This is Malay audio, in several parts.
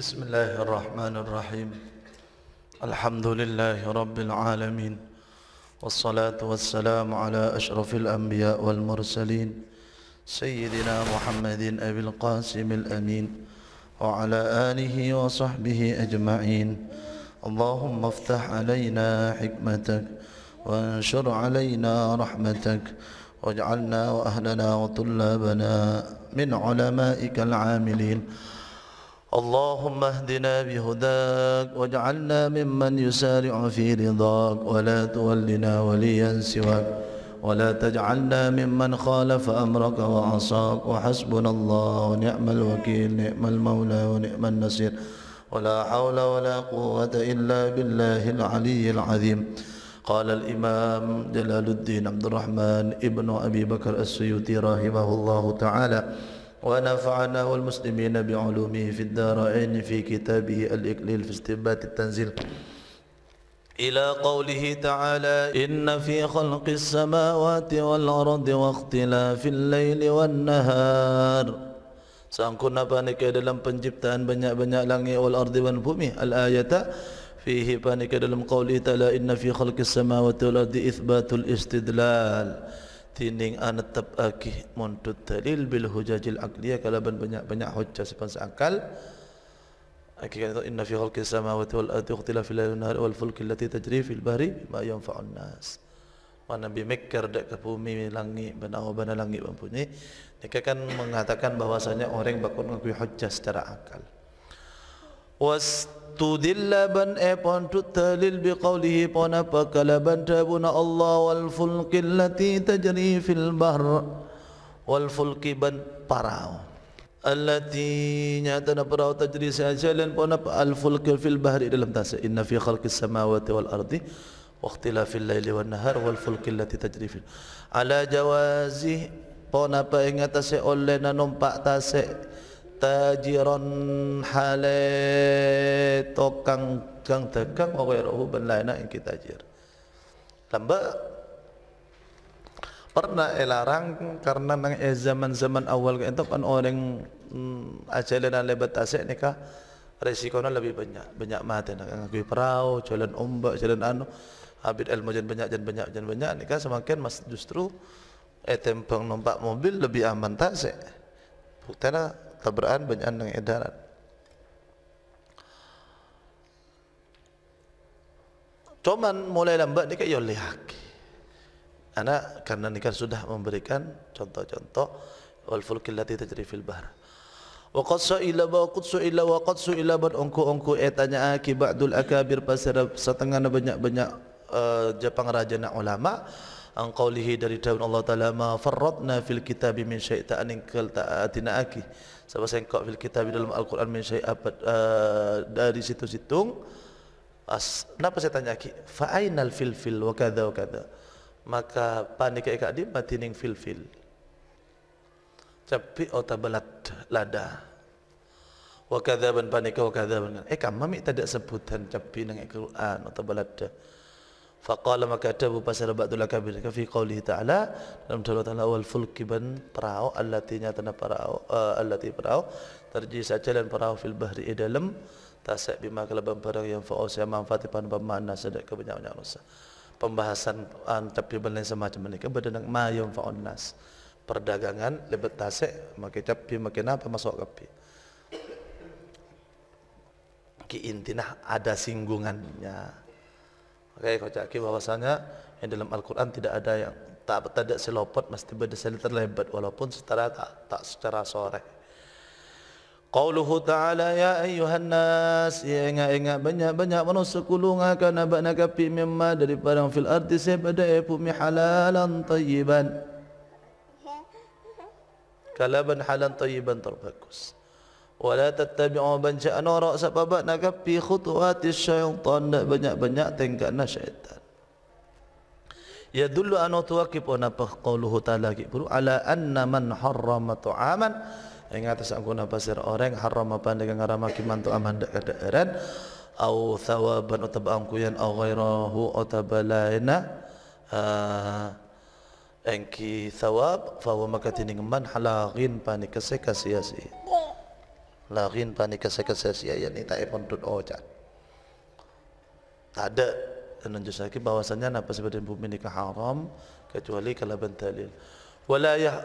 بسم الله الرحمن الرحيم الحمد لله رب العالمين والصلاة والسلام على أشرف الأنبياء والمرسلين سيدنا محمد أبي القاسم الأمين وعلى آله وصحبه أجمعين اللهم افتح علينا حكمتك وانشر علينا رحمتك واجعلنا وأهلنا وطلابنا من علمائك العاملين اللهم اهدنا بهداك واجعلنا ممن يسارع في رضاك ولا تولنا وليا سواك ولا تجعلنا ممن خالف أمرك وعصاك وحسبنا الله ونعم الوكيل نعم المولى ونعم النصير ولا حول ولا قوة إلا بالله العلي العظيم قال الإمام جلال الدين عبد الرحمن ابن أبي بكر السيوطي رحمه الله تعالى ونفعنا والمسلمين بعلومه في الدارين في كتابه الإكليل في استنباط التنزيل إلى قوله تعالى إن في خلق السماوات والأرض واختلاف الليل والنهار Sangkuna panika dalam penciptaan banyak-banyak langit wal ardi wan bumi al ayata fihi panika dalam qauli ta'ala inna fi khalqis samawati wal ardi ithbatul istidlal tining anetep akih eh, montut dalil bil hujajil akliya kalau ben banyak banyak hujah sepan seakal akih kata inna fi khalqis samawati wal ardi ikhtilaf fil lail wan nahar wal fulki allati tajri fil bahri ma yanfa'un nas wa nabi mikir dak ke langit benau bana langit bumi ni kan mengatakan bahwasanya orang bakun ngaku hujah secara akal Wastudilla ban e pon tutalil bi qawlihi pon apakala ban tabuna Allah wal fulki lati tajri fil bahr wal fulki ban parau allati nyata na parau tajri sajalan pon apa al fulki fil bahri dalam tasa inna fi khalqis samawati wal ardi waqtilafil laili wan nahar wal fulki lati tajri fil ala jawazi pon apa ingatase tasa oleh na numpak tajiran hale tokang kang dagang awe rohu ben lainak iki tajir. Lamba pernah elarang karena nang e eh zaman zaman awal ke entok kan orang mm, acele dan lebet asek ni resikonya lebih banyak banyak mati nak ngaku perahu jalan ombak jalan anu Habit ilmu jalan banyak jalan banyak jalan banyak Neka semakin mas justru etempeng eh, numpak mobil lebih aman tak sih. Bukti tabraan banyak dengan edaran Cuma mulai lambat ni kaya lihat ya anak karena ni kan sudah memberikan contoh-contoh wal fulkil lati tajri fil bahar wa qad waktu wa qad sa'ila wa qad sa'ila bad ungku eh, tanya aki ba'dul akabir pasir setengah banyak-banyak eh, Jepang raja nak ulama angkau lihi dari daun Allah Ta'ala ma farrotna fil kitab min syaita aning kal ta'atina aki sama sengkok fil kitab dalam Al-Quran min syai abad uh, dari situ-situ. As, kenapa saya tanya ki? Fa'ainal fil fil wa kada Maka panik ke ikat di matining fil fil. Capi otak oh, belat lada. Wa kada ban panik wa kada ban. Eka eh, mami tak ada sebutan capi dengan Al-Quran otak belat lada faqala makatabu pasal batu la kabir ka fi qawlihi ta'ala dalam tawla ta'ala wal Fulkiban ban perahu allatinya tanah perahu eh, allati perahu terji sajalan perahu fil bahri idalam eh, tasak bima kelaban barang yang fa'u saya manfaati pan pemana sedek kebanyak-banyak rasa pembahasan antepi benar semacam ini kepada nak mayum fa'un nas perdagangan lebat tasek makin capi makin apa masuk kepi ki intinah ada singgungannya Okay, kau cakap bahawasanya yang dalam Al-Quran tidak ada yang tak tidak selopot mesti benda berdasar terlebat walaupun secara tak, tak secara sore. Qauluhu ta'ala ya ayyuhan nas ya inga inga banyak banyak manusia kulunga kana bana kapi mimma dari barang fil ardi sebada e bumi halalan tayyiban kalaban halalan tayyiban terbagus wala tattabi'u ban sya'na ra sebab nak gapi khutuwati syaitan nak banyak-banyak tengkat nak syaitan ya dulu anu tuakib ona pak qauluhu taala ki puru ala anna man harrama tu'aman ingat asa guna pasir orang harrama pandega ngarama ki mantu aman dak kadaran au thawaban utab angkuyan au ghairahu utab laina ah, engki thawab fa huwa makatin man halaqin panik kasih la ghin pani kasakasa si ayat ni tak epon tut o oh, cak tak ada dan nunjuk saki bahasanya apa sebab dan bumi ni ke kecuali kalau bentalil wala ya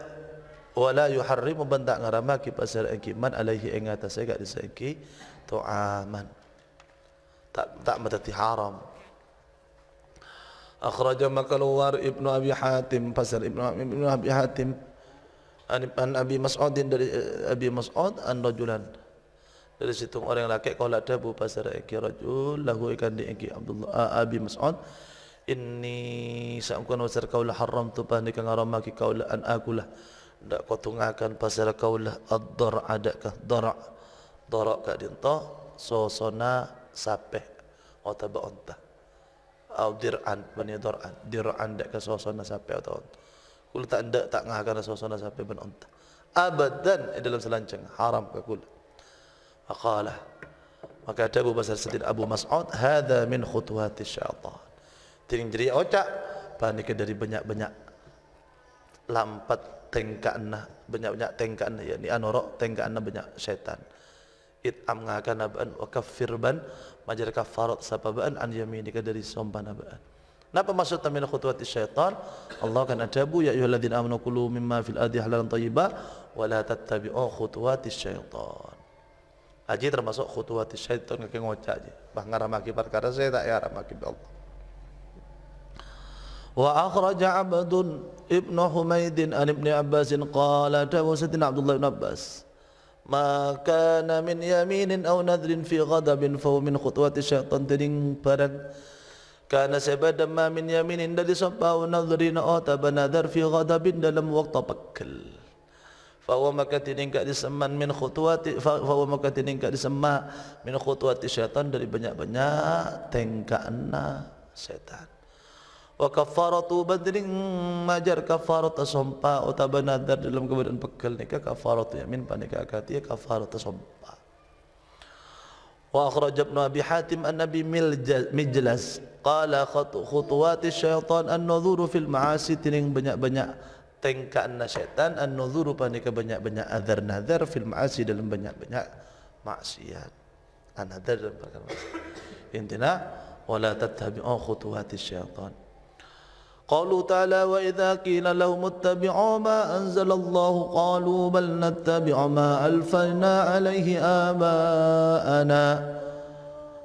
wala membentak benda ngarama ki pasal engkau man alaihi ing atas gak disengki tu aman tak tak mesti haram akhirnya maka keluar ibnu abi hatim pasal ibnu abi hatim an Abi Mas'udin dari eh, Abi Mas'ud an rajulan dari situ orang laki kalau ada bu pasar iki rajul lagu ikan di iki Abdullah eh, Abi Mas'ud ini pasar kau lah haram tu pandi kang haram kau lah an aku lah tak kau kotungakan pasar kaula ad-dar adakah dar dorak ka dinta sosona sape atau ba unta au dir'an bani dir'an dir'an ndak ka sosona sape atau Kulit tak ndak tak ngah kerana suasana sampai ben unta. Abadan di eh, dalam selancang haram ke kulit. Faqala maka ada Abu Basar Siddiq Abu Mas'ud hadza min khutuwati syaitan. Tering jadi ocak panik dari banyak-banyak lampat tengkana banyak-banyak tengkana ni anorok tengkana banyak syaitan it amngakan aban wa kafir ban majar kafarat sababan an yaminika dari sombana ban Kenapa maksud tamil khutwati syaitan? Allah akan adabu ya ayyuhalladzina amanu kulu mimma fil ardi halalan thayyibah wa la tattabi'u khutwati syaitan. Haji termasuk khutwati syaitan ke ngocak aja. Bah ngaramaki perkara saya tak ya ngaramaki Allah. Wa akhraja Abdun ibnu Humaidin an ibni Abbasin qala tawasatin Abdullah ibn Abbas. ما كان من يمين أو نذر في غضب فهو من خطوات الشيطان تدين برد Karena sebadan ma min yaminin dari sabau nazarina ota banadar fi qadabin dalam waktu pekel. Fawa maka tininggak seman min khutuati Fawa maka tininggak sema min khutuati syaitan dari banyak-banyak tengkana syaitan. Wa kafaratu badrin majar kafaratu sompa utaba nadar dalam keberan pekel nika kafaratu yamin panika katia kafaratu sompa wa akhraj ibn abi hatim an nabi mijlas qala khutuwat asyaitan an nadhuru fil ma'asi tining banyak-banyak tengkan na syaitan an nadhuru panika banyak-banyak adzar nadzar fil ma'asi dalam banyak-banyak maksiat an nadzar dalam perkara maksiat intina wala tattabi'u khutuwat asyaitan قالوا تعالى وإذا قيل لهم اتبعوا ما أنزل الله قالوا بل نتبع ما ألفنا عليه آباءنا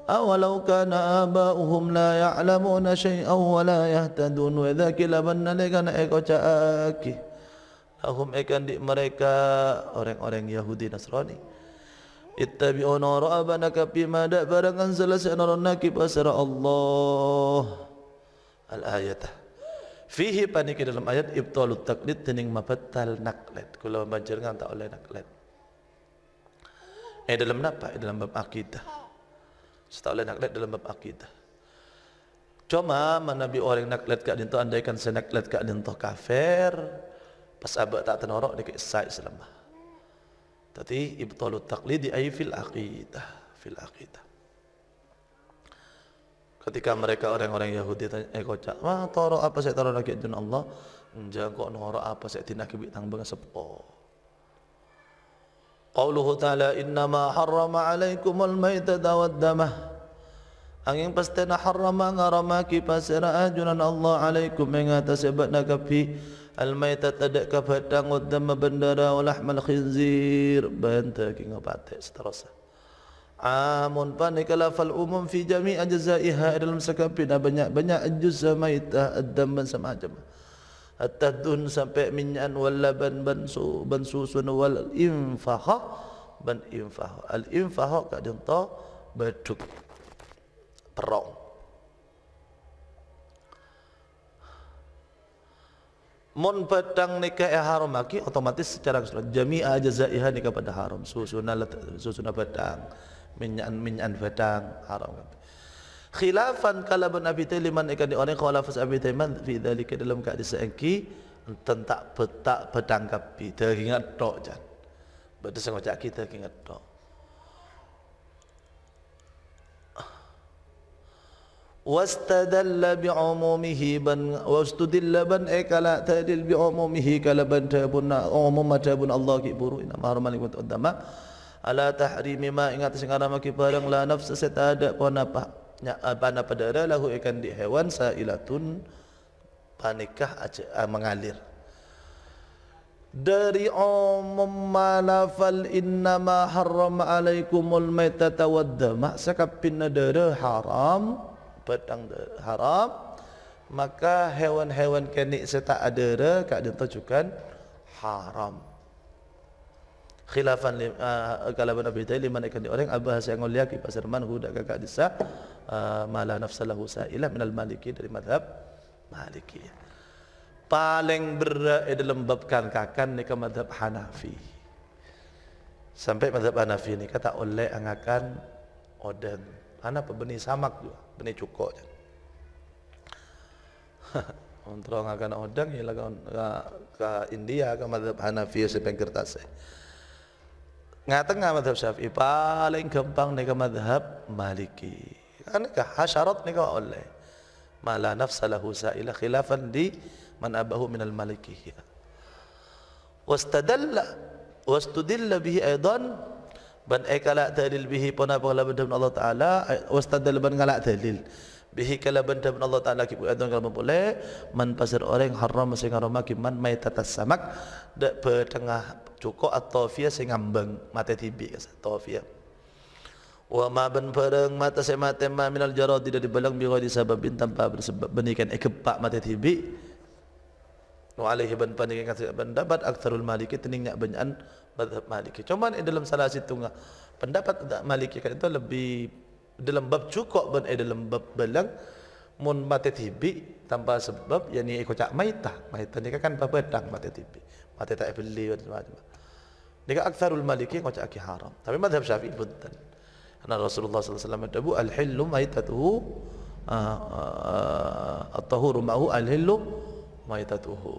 أولو كان آباؤهم لا يعلمون شيئا ولا يهتدون وإذا قيل بن أنا إيكو جاكي لهم إيكاً دي مريكا أورين أورين يهودي نصراني اتبعوا نور أبنك بما دأبرا أنزل سنرنك بسر الله الآية fihi paniki dalam ayat ibtalu taklid tening mabatal naqlat kula banjir ngan tak oleh naqlat eh dalam napa eh, dalam bab akidah setau oleh naqlat dalam bab akidah cuma man nabi orang naqlat ka dinto andaikan se naqlat ka dinto kafir pas abak tak tenorok dikik sai selama tapi ibtalu taklid di ai fil akidah, fil akidah ketika mereka orang-orang Yahudi tanya, eh kocak, wah toro apa saya toro lagi jen Allah, jago noro apa saya tina kibit tang bunga sepo. Allah Taala inna ma harma alaikum al ma'ita dawat dama. Angin pasti nak haram ngarama kita serah junan Allah alaikum mengata sebab nak kapi al ma'ita tidak kapat tangut dama bandara ulah mal khizir bentak ingat amun panikala fal umum fi jami ajzaiha dalam sekapin banyak-banyak juz sama itah adam dan semacam at-tadun sampai minyan wal laban ban su wal infah ban infah al infah ka dinta beduk perang Mun petang nikah yang haram otomatis secara keseluruhan jami'a jazaiha nikah pada haram susunan susunan petang. Susuna minyan minyan fadang haram khilafan kalaban abi talib man ikani orang khilafas abi talib man fi dalika dalam ka disengki tentak betak pedang kapi teringat tok betul betes ngocak kita ingat tok واستدل بعمومه بن واستدل بن اكلا تدل بعمومه كلا بن تبن عموم تبن الله Allah kiburu. Ina عليكم adama ala tahrimi ma ingat sengara maki barang la nafs setada pon apa nya bana ah, padara lahu ikan di hewan sailatun panikah aja ah, mengalir dari umum malafal inna ma haram alaikumul maitata waddama sakap pinadara haram petang haram maka hewan-hewan kenik setak adara kak dia tunjukkan haram khilafan ah, ah, kalau uh, kalaban Abi Dhali man orang abah saya yang uliaki pasir man huda kakak desa uh, ah, malah nafsalahu ilah minal maliki dari madhab maliki paling berat eh, dalam babkan kakan ni ke madhab Hanafi sampai madhab Hanafi ni kata oleh angakan odeng anak pebenih samak juga benih cukok je untuk angakan odeng ialah ke, ke, India ke madhab Hanafi sepeng Ngatengah madhab syafi'i paling gampang nika madhab maliki Nika hasyarat nika oleh Mala nafsalahu sa'ila khilafan di man abahu minal maliki Wastadalla Wastudilla bihi aydan Ban eka la dalil bihi pun apa lah Allah Ta'ala Wastadalla ban ngalak dalil Wastadalla bihi kala benda ben Allah Taala ki berkaitan kala boleh man pasir orang haram masing haram ki man mai tatas samak de berdengah cukok atau fia sing ambeng mate tibi ka atau fia wa ma ben pereng mata se mata ma minal jarad tidak dibalang bi disababin tanpa bersebab benikan ekepak mate tibi wa alaihi ban panikan ka pendapat aktarul maliki teningnya banyakan mazhab maliki cuman dalam salah situ pendapat maliki kan itu lebih dalam bab cukok pun eh, dalam bab belang mun mati tibi tanpa sebab yang ni ikut cak maita maita ni kan bab bedang mati tibi mati tak beli dan macam ni kan aktsarul maliki ikut cak haram tapi mazhab syafi'i betul karena Rasulullah SAW alaihi wasallam al hillu maitatuhu ah, ah, at tahur ma'hu al hillu maitatuhu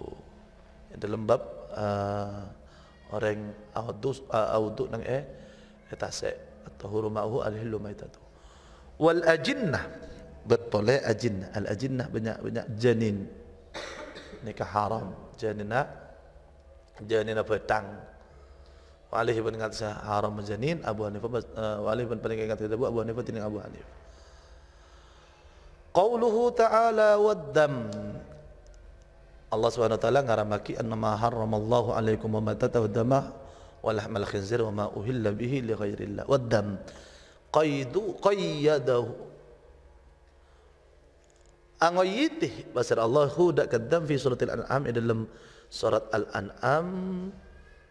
dalam bab ah, orang audus audu nang eh, eh tasek at tahur ma'hu al hillu maitatuhu wal ajinnah betul eh ajinnah al ajinnah banyak-banyak janin nikah haram janin janin apa tang Walih pun ingat saya haram janin Abu Hanifah eh, uh, Walih pun paling ingat kita Abu Hanifah tindak Abu Hanifah Qauluhu ta'ala waddam Allah subhanahu wa ta'ala ngaramaki annama haramallahu alaikum wa matata wa damah wa lahmal khinzir wa ma uhilla bihi li ghairillah waddam qaydu qayyadahu angoyiti basir Allahu dak kadam fi suratil an'am dalam surat al-an'am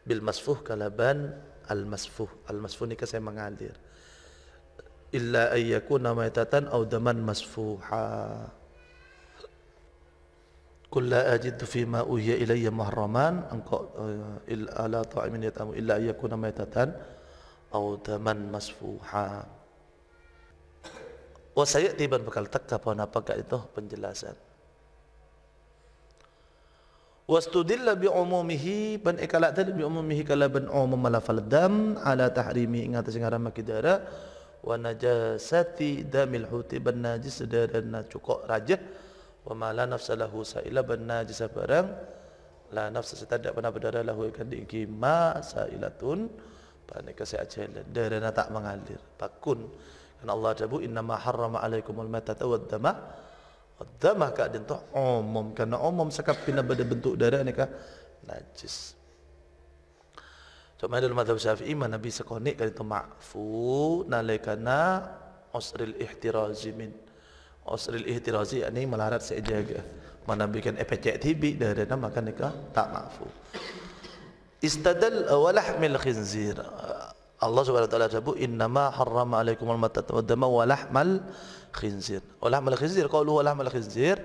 bil masfuh kalaban al masfuh al masfuh ni kasai mengalir illa ay yakuna maytatan aw daman masfuha kulla ajidu fi ma uhiya ilayya muharraman angka uh, eh, il ala ta'imin yatamu illa ay yakuna maytatan أو ثمن مسفوحا وسيأتي سيأتي بن بكال تكا فانا بكا إتوه بنجلاسان واستدل بعمومه بن إكالا تل بعمومه كلا بن عموم لفل دم على تحريمه إن هذا سنغرا مكدارا ونجاساتي دم الحوتي بن ناجس دارنا چوكو راجه وما لا نفس له سائلة بن ناجس برang لا نفس ستادak pernah berdarah lahu ikan diikima sa'ilatun sa'ilatun ini kasih challenge. Darahnya tak mengalir. Takun. Karena Allah cakap inna ma harrama alaikumul matata wad dama. Wad dama ka din tu Karena omom sekap pina pada bentuk darah ni ka najis. Cuma dalam madhab syafi'i mana bisa konik kali tu ma'fu nalekana usril ihtirazi min. Usril ihtirazi ini melarat sejaga. Mana bikin efek eh, cek tibi darah nama kan ni ka tak ma'fu. استدل ولحم الخنزير الله سبحانه وتعالى تقول إنما حرم عليكم المتة والدم ولحم الخنزير ولحم الخنزير قالوا ولحم الخنزير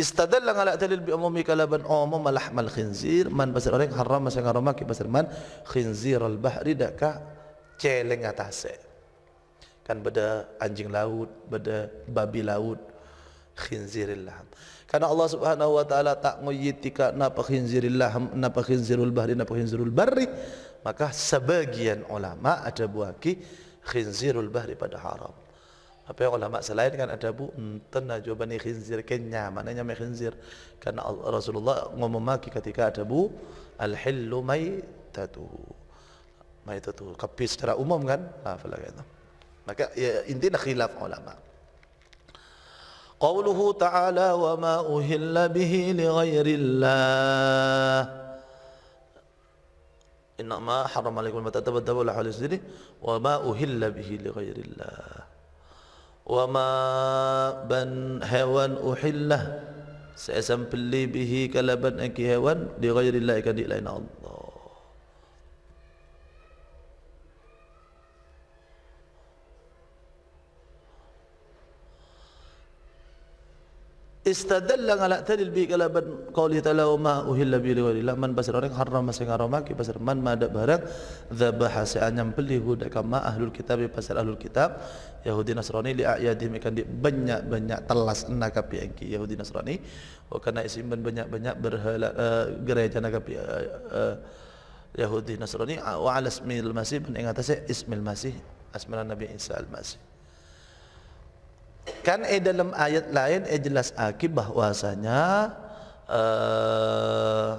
استدل على دليل بأمومي كلابا عموم لحم الخنزير من بس الأرنب حرم مثلا حرم كي بس من خنزير البحر دكا celeng atasnya kan pada anjing laut pada babi laut khinzirillah Karena Allah Subhanahu wa taala tak ngiyitika napa khinzirillah napa khinzirul bahri napa khinzirul bahri maka sebagian ulama ada buaki khinzirul bahri pada haram. Apa yang ulama selain kan ada bu enten jawaban khinzir kenya maknanya me khinzir karena Rasulullah ngomong ketika ada bu al hillu maitatuhu. Maitatuhu kepis secara umum kan. Ah, itu. Maka ya, intinya khilaf ulama. قوله تعالى وما أهل به لغير الله إنما حرم عليكم ما تتبدب ولا حول السيري وما أهل به لغير الله وما بن حيوان أحله سأسمبلي به كلبن أكي هوان لغير الله كدي لين الله istadalla ala tadil bi kalaban qouli ta'ala wa ma uhilla bi ghairi la man basar orang haram masing haram ki basar man madab barang dzabaha sa'an beli hudak kama ahlul kitab bi ya basar ahlul kitab yahudi nasrani li ayadi mekan di banyak-banyak telas naga pi ki yahudi nasrani wa oh, kana isim ben banyak-banyak berhala uh, gereja naga pi uh, eh, uh, eh, yahudi nasrani ah, wa ala ismil masih ben ingat ase ismil masih asmana nabi isa al masih Kan eh dalam ayat lain eh jelas aki bahwasanya uh,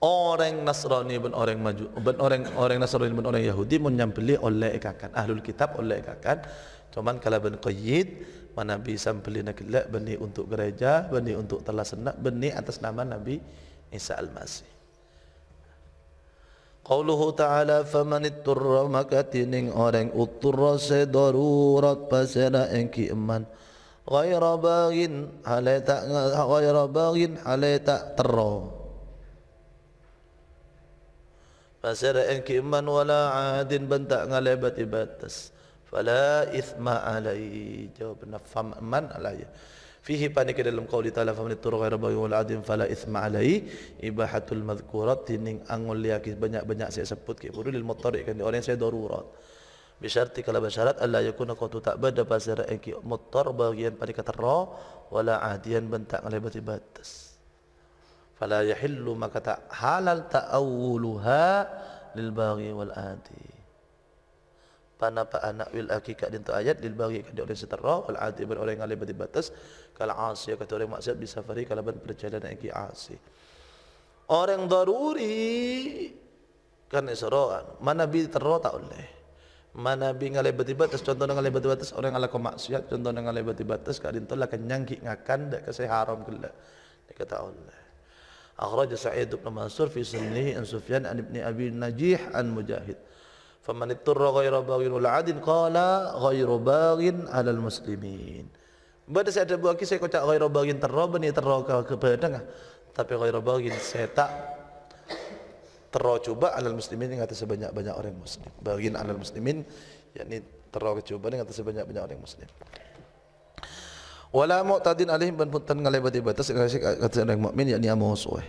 orang Nasrani ben orang maju ben orang orang Nasrani ben orang Yahudi menyampeli oleh ikakan ahlul kitab oleh ikakan cuman kala ben qayyid mana bisa sampeli nak benih untuk gereja benih untuk telah senak benih atas nama Nabi Isa al-Masih قوله تعالى فمن اضطر مكتين أرنج اضطر سدرورة بسنا إنك إمن غير باغين هل تا غير باغين هل تا ترى بسنا إنك إمن ولا عاد بنتا غلبت باتس فلا إثم عليه جواب نفهم من عليه fihi panik dalam qauli taala fa turu ghayra bagi wal adim fala isma alai ibahatul madkurat tining angul yak banyak-banyak saya sebut ke burul mutariq kan orang saya dorurat. bisyarti kalau bersyarat alla yakuna tu tak bada pasara ki mutar bagian pada kata ra wala ahdian bentak ngalai batas batas fala yahillu maka tak awuluhah lil baghi wal adim Pana pa anak wil akikat dintu ayat lil kepada orang oleh setara wal adi ber oleh ngalih berdi batas kalau asyik kata orang maksiat bisa fari kala ben perjalanan iki asi orang daruri kan isra'an mana bi terro tak oleh mana bi ngalih berdi batas contoh ngalih berdi batas orang ngalih ko maksiat contoh ngalih berdi batas kadi dintu lah kenyangki kan ngakan dak kese haram gila dikata oleh Akhraj Sa'id ibn Mansur fi sunnihi an Sufyan an ibni Abi Najih an Mujahid faman ittarra ghayra baghin wala adin qala ghayra ala alal muslimin Bada saya ada buah kisah kocak ghayra baghin terroba ni terroka ke pedang lah. tapi ghayra baghin saya tak terro cuba alal muslimin yang atas sebanyak-banyak orang muslim baghin alal muslimin yakni terroba cuba yang atas sebanyak-banyak orang muslim wala mu'tadin alaihim ban putan ngalebati batas ngasih kata orang mukmin yang ini suwe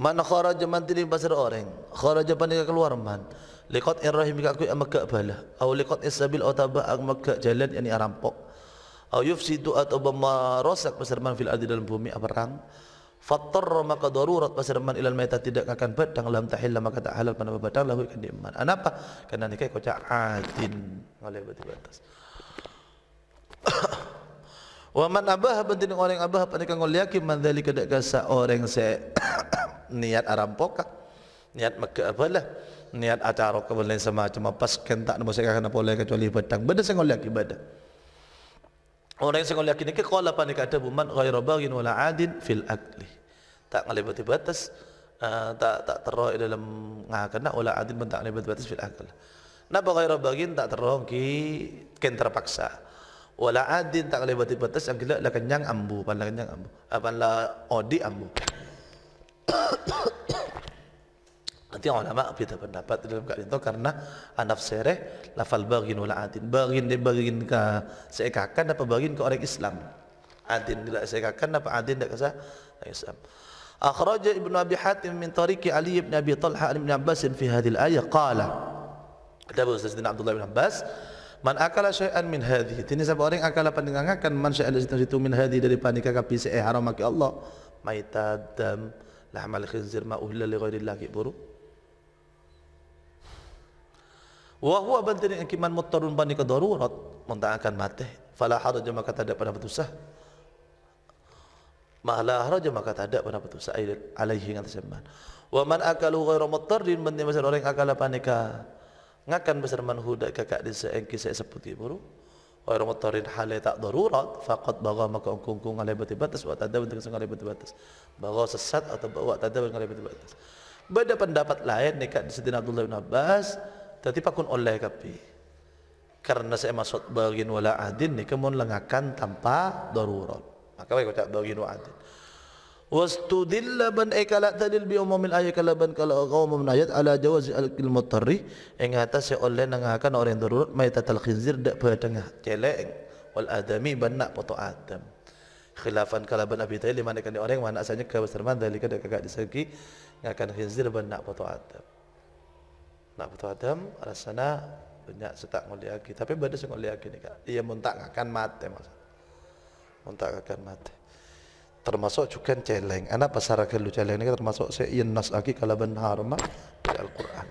Man kharaja man tilin pasir orang. Kharaja panika keluar man. Liqat irrahim ka ku amak bala, atau liqat isabil au tabah amak jalan yani arampok. atau yufsidu atau bermarosak rosak pasir man fil ardi dalam bumi aperang. Fattar maka darurat pasir man ilal maita tidak akan badang lam tahil maka tak halal pada badang lahu ikan diman. Ah, Kenapa? Karena nikah kau cak adin. Oleh batu batas. Ha Wa man abah bantin orang yang abah panikan kau liyaki man dhali kedek orang se niat arampokak niat maka apa lah niat acara kau lain sama cuma pas kentak nama saya kena boleh kecuali petang benda saya kau liyaki orang yang saya liyaki ni ke kau lah panik ada buman ghaira bagin wala adin fil akli tak ngalibati batas eh, tak tak terroh dalam ngakana wala adin bentak ngalibati batas fil akli Napa ghaira bagin tak terroh ki kentak terpaksa. terpaksa wala adin tak boleh berarti petas yang gila la kenyang ambu pan lah kenyang ambu apa la odi ambu nanti ulama beda pendapat dalam kali itu karena anaf sereh lafal bagin wala adin bagin dia bagin ke seikakan apa bagin ke orang islam adin dia seikakan apa adin tak orang islam Akhraja Ibn Abi Hatim min tariqi Ali ibn Abi Talha Ibn Abbas fi hadhihi al-ayah qala Kata Ustaz Abdullah bin Abbas man akala syai'an min hadhi ini siapa orang akala pendengangkan man syai'an dari situ min hadhi dari panika kapi se'i eh haram maki Allah maitad dam lahmal khinzir ma'uhla li ghairillah ki buruk wa huwa bantin yang kiman muttarun bani ke darurat muntah akan mati fala haraja maka tak ada pada petusah. mahala haru maka tak ada pada petusah. alaihi ngatasi man wa man akalu ghairu muttarin bantin masyarakat orang akala panika ngakan besar manhuda kakak di seeng kisah seperti buru. Oi romotorin halai tak darurat, fakat bawa maka ungkung-ungkung ngalai batu batas, buat ada untuk sengalai batu batas. Bawa sesat atau bawa tak ada bentuk ngalai batas. Beda pendapat lain, nekat di Sidina Abdullah bin Abbas, tapi pakun oleh kapi. Karena saya maksud bagin wala adin, ni kemun lengakan tanpa darurat. Maka baik kata bagin wala adin wastudilla ban ekala tadil bi umumil ayat kala ban kala gawum min ala jawaz al kilmatari ing atas se oleh nang orang terurut, mai tatal khinzir dak pe tengah celeng wal adami ban nak foto adam khilafan kalaban ban abi tadil mana kan orang mana asanya ke berserman dalika dak kagak disegi akan khinzir ban nak foto adam nak foto adam rasana banyak setak ngoliaki tapi bade sing lagi ni kak ia muntak akan mate maksud muntak akan mate termasuk juga celeng anak pasara kelu celeng ni kan termasuk sayyin nas aki kala benhar ma di al-Quran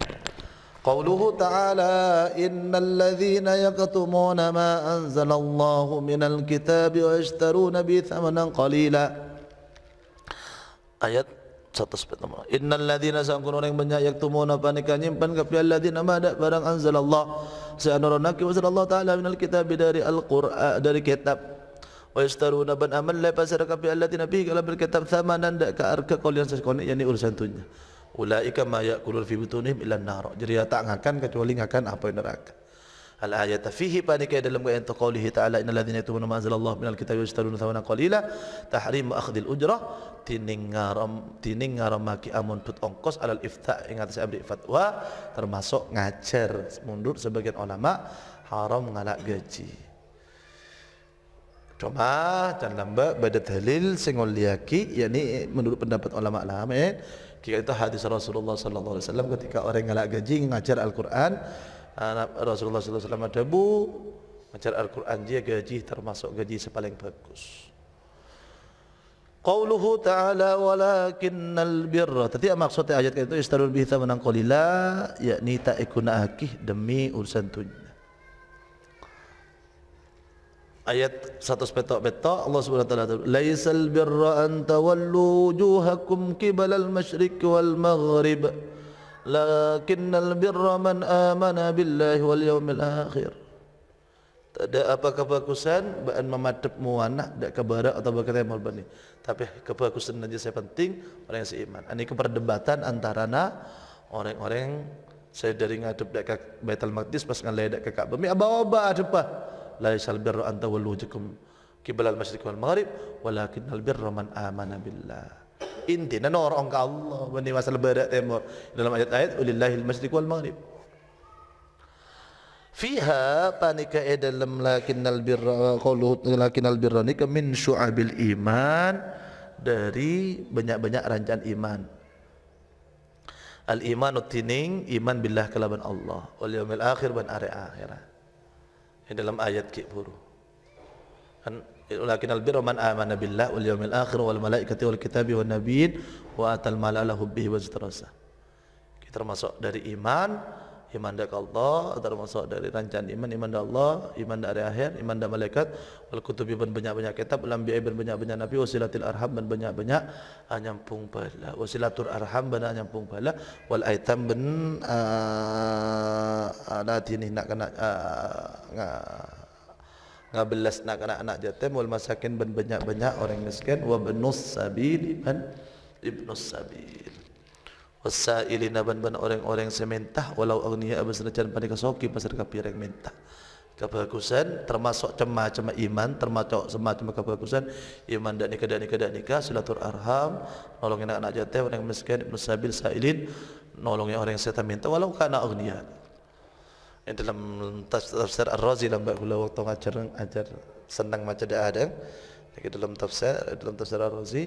Qawluhu ta'ala innal ladhina yaqtumuna ma anzalallahu minal kitab wa ishtaruna bi thamanan qalila ayat satu sebut nama innal ladhina sangkun orang banyak yaqtumuna panika nyimpan kapi alladhina ma da' barang anzalallahu. sayanurunaki wa sallallahu ta'ala minal kitab dari al-Quran dari kitab wa yastaruna ban amal la basaraka bi allati nabi kala bil kitab thamanan da ka arka qol yang sekonik yani urusan tunya ulaika ma yakulul fi butunihim illa nar jadi ya tak ngakan kecuali ngakan apa neraka al ayata fihi panika dalam ayat qaulihi ta'ala innal ladzina yatubuna ma anzalallahu minal kitabi wa yastaruna thamanan qalila tahrim akhdhil ujra tiningaram tiningaram maki amun but ongkos alal ifta Ingat saya abdi fatwa termasuk ngajar mundur sebagian ulama haram ngalak gaji Cuma jangan lambat pada tahlil singol liaki yakni menurut pendapat ulama lama eh. Kita itu hadis Rasulullah sallallahu alaihi wasallam ketika orang galak gaji mengajar Al-Qur'an Rasulullah sallallahu alaihi wasallam debu mengajar Al-Qur'an dia gaji termasuk gaji sepaling bagus. Qauluhu ta'ala walakinnal birra. Tadi maksudnya ayat itu istarul bihi ta menang qalila yakni ta ikuna demi urusan tujuh ayat satu sepetok petok Allah Subhanahu wa taala laisal birra an tawallu wujuhakum qibalal masyriq wal maghrib lakinnal birra man amana billahi wal yawmil akhir tidak apa kebagusan ba'an memadep muana dak ke atau ke timur bani tapi kebagusan saja saya penting orang yang seiman ini keperdebatan antara orang-orang saya dari ngadep dak ke Baitul Maqdis pas ngalai dak ke Ka'bah mi abawa ba adepah la yasal birra anta wallujukum kibla al masyriq wal maghrib walakin al birra man amana billah inti nan orang ka Allah bani masal barat timur dalam ayat ayat ulillahi al masyriq wal maghrib fiha panika edalam eh, lakin al birra qulu lakin al birra nika min syu'abil iman dari banyak-banyak rancangan iman al iman utining iman billah kelaban Allah wal yaumil akhir ban ari ini dalam ayat kiburu. Kan ulakin al birra man amana billah wal yawmil akhir wal malaikati wal kitabi wan nabiyyin wa atal mala lahu bihi wa Kita termasuk dari iman iman dari Allah termasuk dari rancangan iman iman dari Allah iman dari akhir iman dari malaikat wal kutub ibn banyak-banyak kitab lam bi ben banyak-banyak nabi wasilatil arham ben banyak-banyak nyampung bala wasilatul arham ben ah, nyampung bala ah, wal aitam ben ah, ada dini nak kena ngabelas nak kena anak jatim wal masakin ben banyak-banyak orang miskin wa benus sabil ben sabil wasailin aban-ban orang-orang sementah walau agniya aban senajan panika soki pasar ka pireng minta kebagusan termasuk cema iman termasuk cema kebagusan iman dan nikah dan nikah dan nikah silaturahim, nolongin anak-anak jatuh orang miskin ibn sabil sailin nolongin orang yang saya minta walau kena agniya yang dalam tafsir ar-razi dalam bab kula waktu ngajar ajar senang macam ada ada dalam tafsir dalam tafsir ar-razi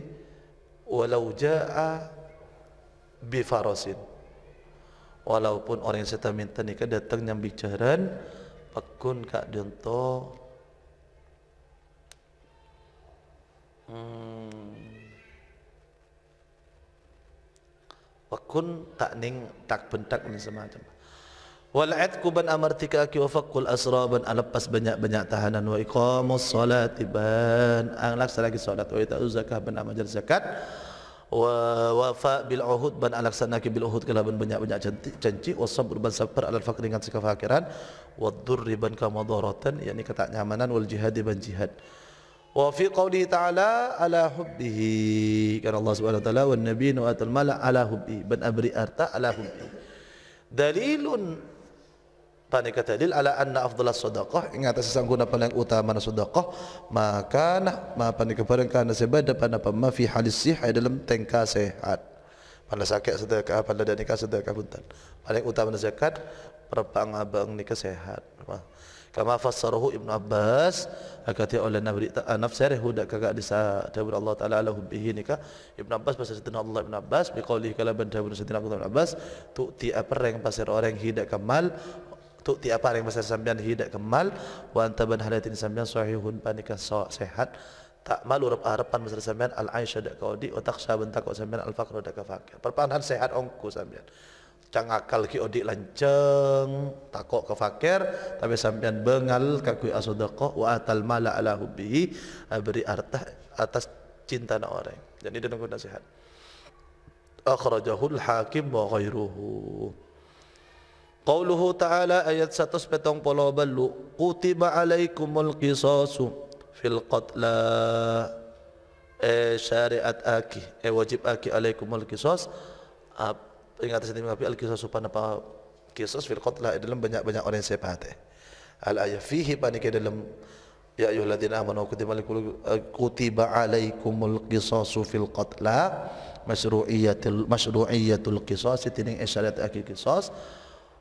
walau jaa bifarosin walaupun orang yang saya minta ni kan datang yang bicara pekun kak dento hmm. pekun tak neng, tak bentak pun semacam Walaid kuban amarti ka aki wafakul asraban alepas banyak banyak tahanan wa ikamus ah, salat iban anglak selagi salat wa ita uzakah ben zakat wa wafa bil uhud ban alaksana ki bil uhud kalaban banyak-banyak janji wa sabr ban sabar alal faqr dengan sikap fakiran wa durri ban ka madaratan yakni kata nyamanan wal jihad ban jihad wa fi qawli ta'ala ala hubbihi kan Allah subhanahu wa ta'ala wa nabiyina wa atal mala ala hubbihi ban abri arta ala hubbihi dalilun tani kata dil ala anna afdhal sadaqah Ingat atas sangguna paling utama na sedekah maka na ma pani kebaran kana sebab pada pemma fi halis sih dalam tengka sehat pada sakit sedekah pada dan nikah sedekah buntan. paling utama na zakat perbang abang nikah sehat kama fassarahu ibnu abbas akati oleh nabri ta nafsir huda kagak disa tabur allah taala lahu bihi nikah ibnu abbas pasal sidina allah ibnu abbas biqaulih kala ban tabur sidina allah ibnu abbas tu ti apa yang pasir orang hidak kamal tukti apa yang besar sambian hidak kemal wan taban ban halatin sambian sahihun panika so sehat tak malu rep harapan ah, besar sambian al aisyah dak kaudi otak saben tak sambian al faqr dak fakir perpanahan sehat ongku sambian cang akal ki odi lanceng tak kok kefakir, tapi sambian bengal kakui asodakoh wa atal mala ala hubbihi ah, beri arta atas cinta na orang jadi dengan nasihat akhrajahul hakim wa ghairuhu Qauluhu ta'ala ayat 178 Kutiba alaikumul qisasu fil qatla e syariat aki e wajib aki alaikumul qisas uh, ah, ingat saya tapi al qisas supan apa qisas fil qatla e dalam banyak-banyak orang saya pahate al ayat fihi panik dalam ya ayuh ladina amanu kutiba alaikumul eh, kutiba alaikumul qisasu fil qatla masru'iyatul masru'iyatul qisas tining e syariat aki qisas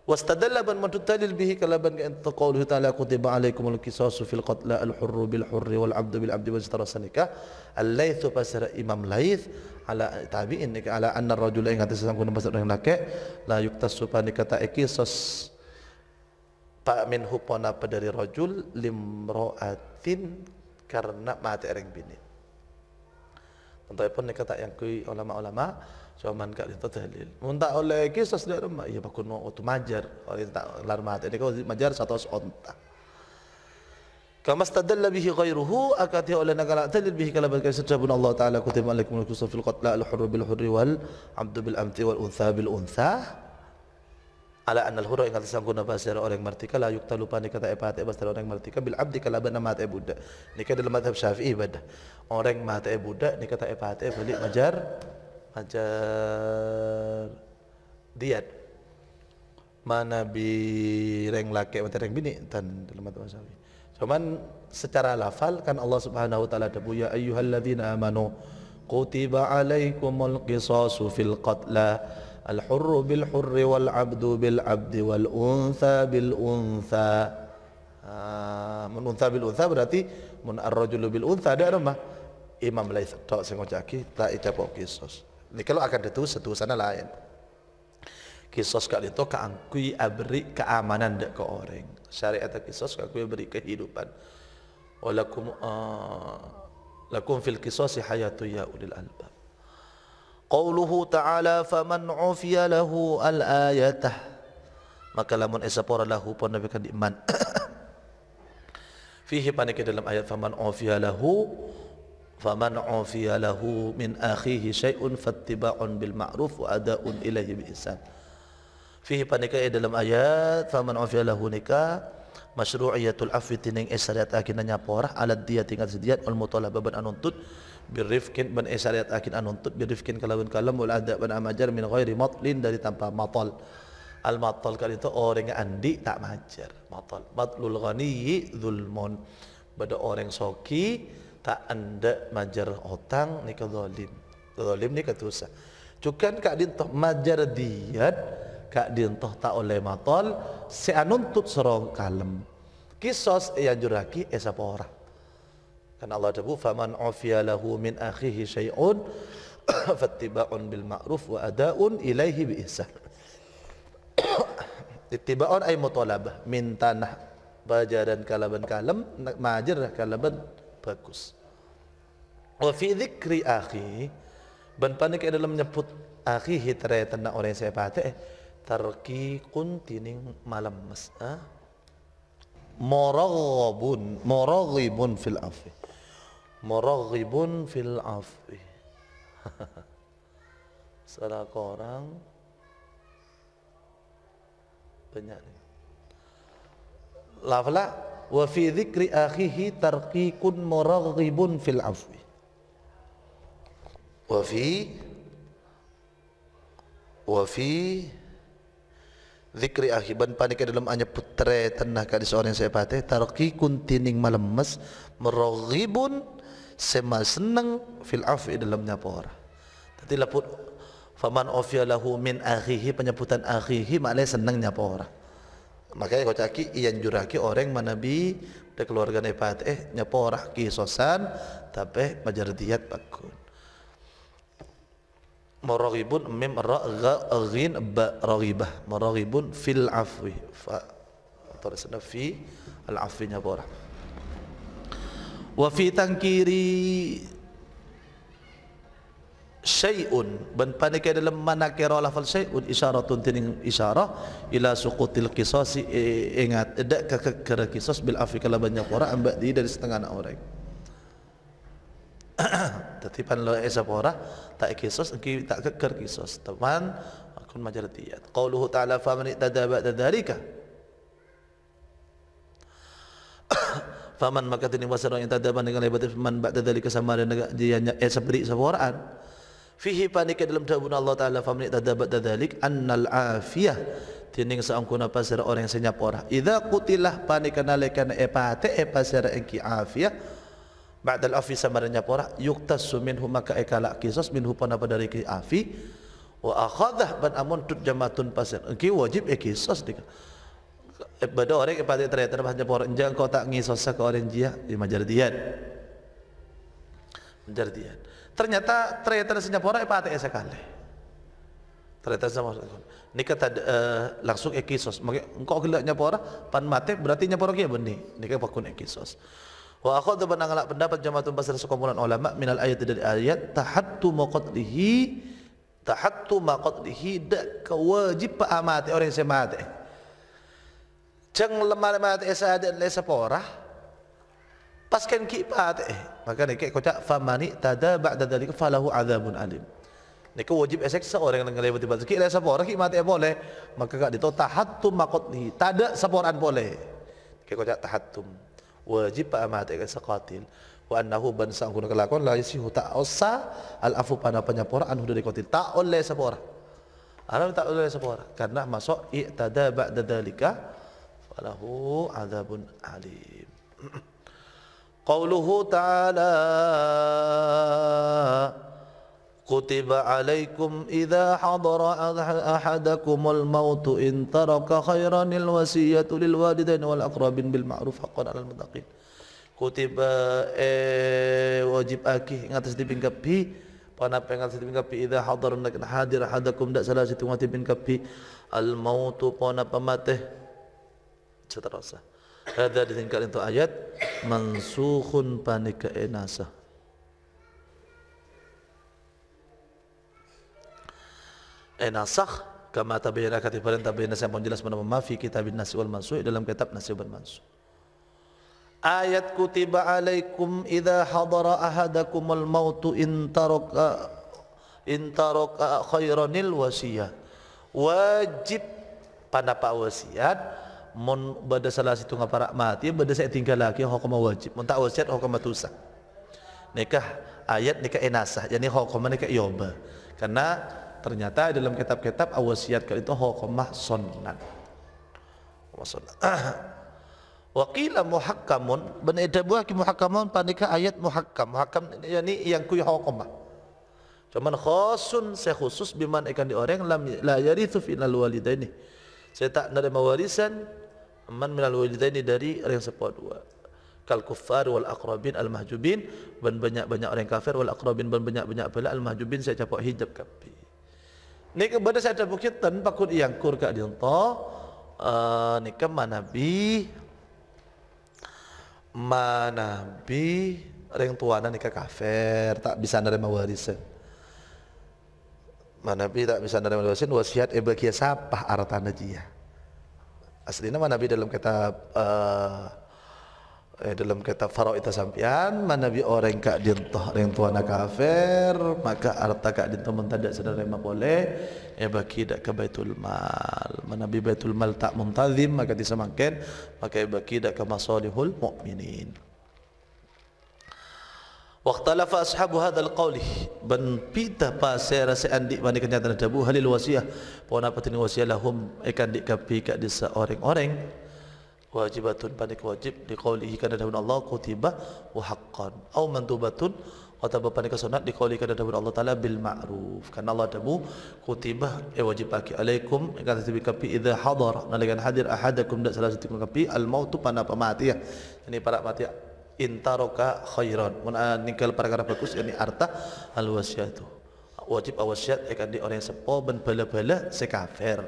واستدل بن متتل به كلبن ان تقول تعالى كتب عليكم القصاص في القتل الحر بالحر والعبد بالعبد وزر سنك الليث بسر امام ليث على تابعين على ان الرجل ان هذا سنكون بسر لك لا يقتص بان كتا قصاص فمن هبنا بدر رجل لمراتين karena mati ereng bini. Tentu pun ni kata yang kui ulama-ulama cuman kat itu tahlil mun tak oleh kisah sedek rumah iya bakun mau tu majar oleh tak lar mati ini kau majar satu seonta kama stadalla bihi ghairuhu akati oleh nagala tadil bihi kala bakai sabun Allah taala kutim alaikum al kusuf fil qatla al hurr bil hurri wal abdu bil amti wal untha bil untha ala anna al hurra ingat sangguna basar orang martika la yukta lupa ni kata epat eh, e basar orang martika bil abdi kala bana mat e budda ni kada dalam madhab syafi'i badah orang mat e budda ni kata epat eh, e balik majar macam diet mana bi reng laki mata reng bini tan dalam mata masawi Cuma secara lafal kan Allah Subhanahu wa taala debu ya ayyuhalladzina amanu kutiba alaikumul qisasu fil qatla al hurru bil hurri wal abdu bil abdi wal untha bil untha ah, mun bil untha berarti mun ar rajulu bil untha ada rumah imam laisa tak sengaja ki tak itapok qisas ini kalau akan itu satu sana lain. Kisah sekali itu keangkui abri keamanan dek ke orang. Syariat kisah sekali beri kehidupan. Walakum uh, ah, lakum fil kisah hayatu ya ulil albab. Qauluhu ta'ala faman ufiya lahu al-ayatah. Maka lamun eh, isapura lahu pun Nabi kan iman. Fihi panik dalam ayat faman ufiya lahu فمن عفي له من أخيه شيء فاتباع بالمعروف وأداء إليه بإحسان فيه بنيكا إيه dalam ayat. فمن عفي له نكا مشروعية العفو تنين إسرائيات أكين أن يبورح على الدية تنين سديات والمطالبة بن anuntut. birifkin ban isariat akina anuntut birifkin kalawin kalam wal ada ban amajar min ghairi matlin dari tanpa matal al matal kali itu orang yang andi tak majar matal matlul ghani dzulmun pada orang soki tak anda majar hutang ni ke zalim. Zalim ni kata usah. Cukan kak din toh majar diat, kak din toh tak oleh matol, si anun tut serong kalem. Kisos yang juraki esa eh pora. Kan Allah tabu faman ufiya lahu min akhihi syai'un fattiba'un bil ma'ruf wa ada'un ilaihi bi ihsan. Ittiba'un ay mutalabah min tanah bajaran kalaban kalem majar kalaban bagus wa fi dzikri akhi ban panik dalam menyebut akhi hitre tanda orang yang saya pate eh, tarki tining malam mas ah moragibun moragibun fil afi moragibun fil afi salah orang banyak nih lafala wa fi dzikri akhihi tarqiqun muraghibun fil afwi wa fi wa fi zikri akhi ban panik dalam anya putre tanah kali seorang yang saya patah tarqi kuntining malemes meraghibun sema seneng fil afi dalamnya pora. tadi laput faman ofya lahu min akhihi penyebutan akhihi maknanya seneng pora makanya kau caki iyan juraki orang manabi de keluarga nepat eh nyapo rahki sosan tapi diat pakun maraghibun mim ra'ga ghin ba raghibah fil afwi fa terusna fi al afwi nyapo wa fi tangkiri syai'un ben panike dalam manakira lafal syai'un isyaratun tining isyarah ila suqutil qisasi e, ingat ada kekeker qisas bil afi kala banyak orang ambak di dari setengah anak orang tapi pan lo esa eh, pora tak kisos engki tak keker kisos teman akun majarati qauluhu ta'ala fa man ittada ba faman maka tini wasara yang tadaban dengan lebat faman ba dzalika sama dengan dia nya esa beri fihi panika dalam dakwah Allah taala famni tadabat tadalik annal afiyah tining saangkuna pasir orang yang senyap ora idza qutilah panika nalekan epate eh, epasir eh, engki afiyah Ba'da al-afi samaranya pora yuktasu minhu maka ikala eh, kisos minhu pana pada riki afi wa akhadah ban amun tut jamatun pasir engki wajib e kisos dik ibadah orang yang patik terakhir terbahasnya pora enjang kau tak ngisos ke orang jia di majar dian ternyata ternyata Singapura apa ada sekali ternyata Singapura ni kata uh, langsung ekisos mungkin engkau gila Singapura pan mati berarti Singapura kaya benih ni kaya pakun ekisos Wah, aku tu akhud benang pendapat jamaatun basar sekumpulan ulama minal ayat dari ayat tahattu maqadlihi tahattu maqadlihi dak kewajib pa'amati orang yang semati ceng lemah-lemah mati esa ada lesa porah Pas paskan kipat eh maka nek kau cak famani tada ba'da dalik falahu adzabun alim nek wajib seksa orang yang lewat tiba sikit lah siapa orang kipat eh boleh maka kak ditoh tahattum maqatni tada saporan boleh nek kau cak tahattum wajib pa amat eh seqatil wa annahu ban sang guna kelakon la yasihu ta al afu pada penyapora anhu dari kotil tak oleh siapa Alam tak oleh sebuah Karena masuk i'tada ba'da dalika Falahu azabun alim قوله تعالى كتب عليكم إذا حضر أحدكم الموت إن ترك خيرا الوسية للوالدين والأقربين بالمعروف حقا على المتقين كتب آه، واجب أكي ngatas di pinggapi panapa ngatas di pinggapi إذا حضر نك حاضر أحدكم دا سلاسة تواتي pinggapi الموت panapa mate seterusnya هذا di tingkat ayat mansukhun panika enasa enasah eh, kama tabayyana katifaran tabayyana saya pun jelas menama fi kitabin nasi wal mansuh dalam kitab nasi wal mansuh ayat kutiba alaikum idza hadara ahadakumul mautu in taraka in taraka khairanil wasiyah wajib pada pak wasiat mon bada salah situ ngapa rak mati bada saya tinggal lagi hukum wajib mon tak wajib hukum tusa nikah ayat nikah enasah jadi hukum nikah yoba karena ternyata dalam kitab-kitab awasiat kali itu hukum sunnan wa qila muhakkamun ben ada buah ki muhakkamun panika ayat muhakkam muhakkam yani yang ku hukum cuman khusus se khusus biman ikan di orang lam la yarithu fil walidaini saya tak nerima warisan man minal walidaini dari orang yang sepuluh dua kal kuffar wal aqrabin al mahjubin ban banyak-banyak orang kafir wal aqrabin ban banyak-banyak pula al mahjubin saya capok hijab kapi ni ke benda saya capok kitan pakut yang kur ka dinta uh, ah, ni ke manabi manabi orang tua ni ke kafir tak bisa nerima warisan manabi tak bisa nerima warisan wasiat ibagia sapah artana jiyah Asli nama Nabi dalam kata uh, eh, dalam kata Farouk itu sampaian mana Nabi orang kak dintoh orang tua nak kafir, maka harta kak dintoh mentadak sedar lima boleh, ya bagi dak ke baitul mal, mana Nabi baitul mal tak mentadim maka disemangkan, maka ya bagi dak ke masolihul mukminin. Waqtalafa ashabu hadzal qawli ban pita pa sera se andik ban kenyataan tabu halil wasiyah, puan apa tin wasiyah lahum ikan dik kapi ka di seorang-orang wajibatun panik wajib di qawli ikan dahun Allah kutiba wa haqqan au mandubatun atau bapa ni kesunat dikali kepada Tuhan Allah Taala bil ma'roof, Karena Allah tahu kutiba eh wajib pakai alaikum engkau tetapi kapi ida hadar nalgan hadir ahadakum tidak salah satu kapi al mautu pada pemati ya. Ini para mati ya intaroka khairon mun ah, ninggal perkara bagus ini arta al wasiatu wajib awasiat ikan ya di orang yang sepo ben bala bala sekafir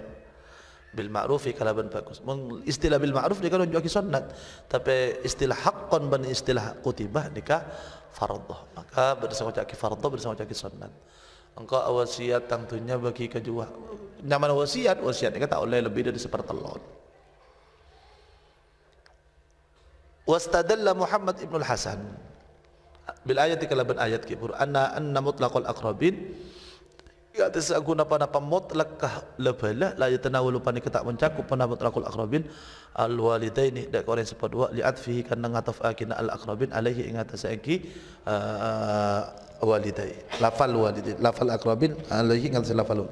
bil ma'ruf ikala ya ben bagus mun istilah bil ma'ruf dia kalau jadi sunnat tapi istilah hakon ben istilah kutibah nikah fardoh maka bersama jadi fardoh bersama jadi sunnat engkau awasiat tentunya bagi kejua nyaman wasiat wasiat ini kata oleh lebih dari sepertelon wastadalla Muhammad ibn al-Hasan bil ayat di kalaban ayat ke Qur'an anna mutlaqal aqrabin ya tasaguna pada apa mutlaq ka lebalah la yatanawalu pani ketak mencakup pada mutlakul aqrabin al walidaini dak koren sepat dua li atfihi kana ngatof akina al aqrabin alaihi ing atas uh, walidai lafal walidai lafal aqrabin alaihi ngal lafal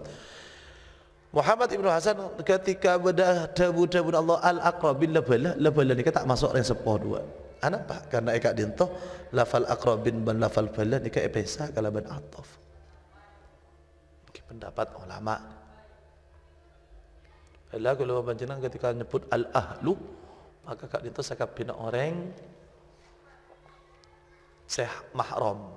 Muhammad Ibn Hasan ketika bedah debu-debu Allah Al-Aqra bin Labala Labala ni kata tak masuk yang sepuh dua Kenapa? Ha, Karena ika dintoh Lafal Aqra bin Ban Lafal Bala ni kata Ibn kalau Ban Ataf Pendapat ulama Allah kalau bapak ketika nyebut Al-Ahlu Maka kak dintoh saka bina orang Seh mahram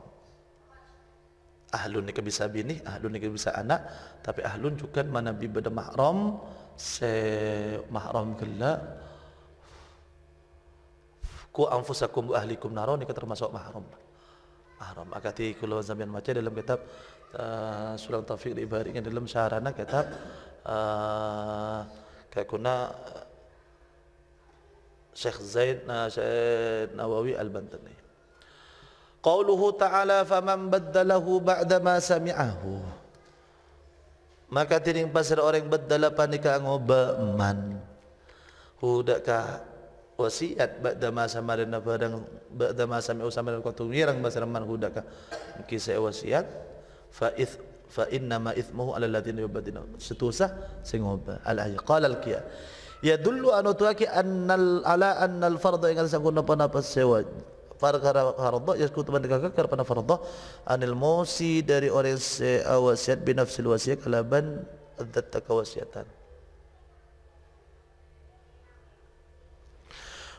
ahlun nikah bisa bini, ahlun nikah bisa anak, tapi ahlun juga mana bi beda mahram, se mahram gila. Ku anfusakum bu ahlikum naro nikah termasuk mahram. Mahram. Akati kalau zaman macam dalam kitab uh, surah taufik ibaratnya dalam syarana kitab uh, eh, kakuna eh, Syekh Zaid uh, Syekh Nawawi Al-Bantani. قوله تعالى فمن بدله بعدما سمعه maka tiring pasal orang bedal apa ngoba man hudak ka wasiat ba'da ma sama dan apa dan ba'da ma sami man hudak ka kisah wasiat fa fa inna ma ithmuhu ala alladhina yubadina setusah singoba ngoba al ayy qala al qiya ya dullu annal ala annal fardhu ingat sang apa-apa sewajib perkara fardhah ya sekutu mendekat kekar pada fardhah anil mausi dari orang uh, wasiat bin nafsil wasiat kalaban adat takawasiatan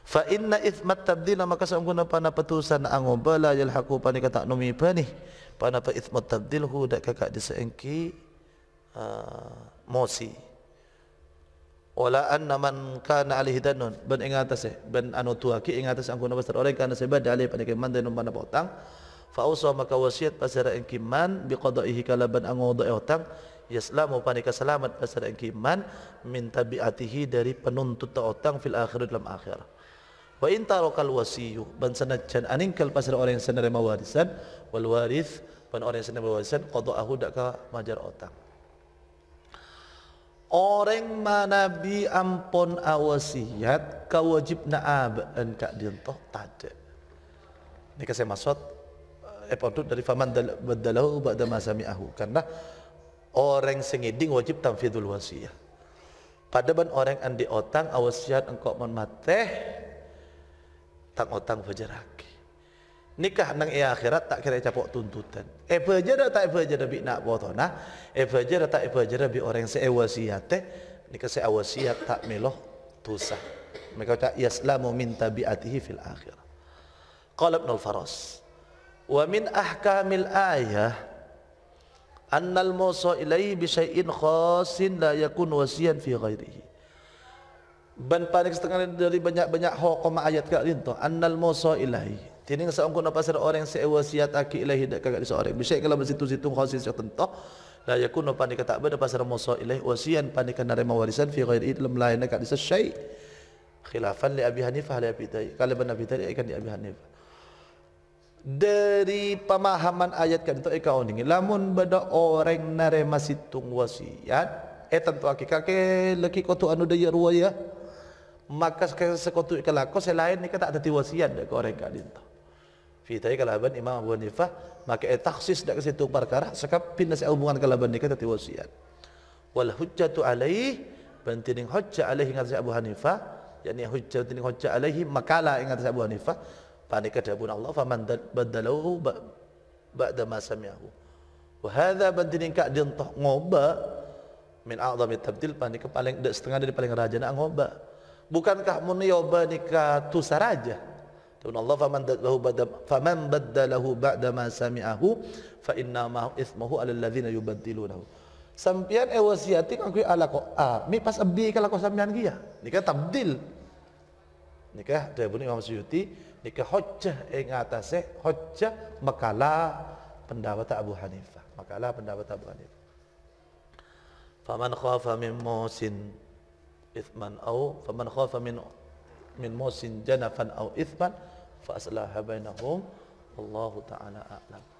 fa inna ithmat tabdil maka sungguhna pana petusan angobala yal haku pani kata numi bani pana ithmat tabdil hu dak kakak disengki uh, mausi wala anna man kana alaihi danun ben ing eh. ben anu tua ki ing atas angkuna besar orang kana sebab dali pada ke mande nun potang, utang fa usah maka wasiat pasara ing kiman bi qada'ihi kala ben angu da'i utang yaslamu panika selamat pasara ing kiman min tabi'atihi dari penuntut ta otang fil akhir dalam akhir wa in tarakal wasiyyu ban sanajan aning kal pasara orang yang sanare mawarisan wal warith ban orang yang sanare mawarisan qada'ahu dakka majar otang orang mana nabi ampun awasiat ka wajib naab an ka dinto tade Ini kata saya maksud eh, apa dari faman badalahu pada ma sami'ahu karena orang sengeding wajib tanfidul wasiyah. pada ban orang andi otang awasiat engkau mon mateh tang otang fajarake nikah nang ia akhirat tak kira capok tuntutan. Eh, apa je dah tak apa je dah bi nak botoh nah. Eh, apa je dah tak apa je dah bi orang seawasiat eh Nikah seawasiat tak meloh tusah. Mereka kata yaslamu min tabiatihi fil akhir. Kalab Nol Faros. faras ahkamil ayah annal mawsa ilai bi syai'in khasin la yakun wasiyan fi ghairihi. Ben panik setengah dari banyak-banyak hukum ayat kat lintu annal mawsa ilai. Tining sa ungkon na pasir orang si ewa siyat aki ilahi dak kagak sa Bisa kalau bersitu situ khasis yang tentok. ya, kuno pani kata ba pasar pasir musa ilahi wasian pani kana rema warisan fi ghairi ilm lain dak sa Khilafan le Abi Hanifah le Abi Kalau ban Abi ikan di Abi Hanifah. Dari pemahaman ayat kan itu ikau ning. Lamun bada orang masih tung wasiat eh tentu aki kake leki kotu anu de ya maka sekotu ikalako selain ni kata ada tiwasian dek orang kadinto fi kalaban imam Abu Hanifah maka taksis dak ke situ perkara sebab pin nasi hubungan kalaban nikah kata ti wasiat wal hujjatu alaihi bantining hujjah alaihi ngat Abu Hanifah yakni hujjah tining hujjah alaihi makala ingat Abu Hanifah panik kada pun Allah faman badalahu ba'da ma sami'ahu wa hadha bantining ka din toh ngoba min a'zami tabdil panik paling setengah dari paling raja nak ngoba bukankah munyoba yoba nikah tu saraja Tun Allah faman badalahu bada faman badalahu ba'da ma sami'ahu fa inna ma ismuhu 'ala alladhina yubaddilunahu. Sampian e wasiati kan ku ala ko a ah, mi pas abdi kala ko sampian kia. Ya? Nikah tabdil. Nikah de bun Imam Suyuti nikah hujjah e ngatase hujjah makala pendapat Abu Hanifah. Makala pendapat Abu Hanifah. Faman khafa min musin ithman au faman khafa min min musin janafan au ithman فأصلح بينهم والله تعالى أعلم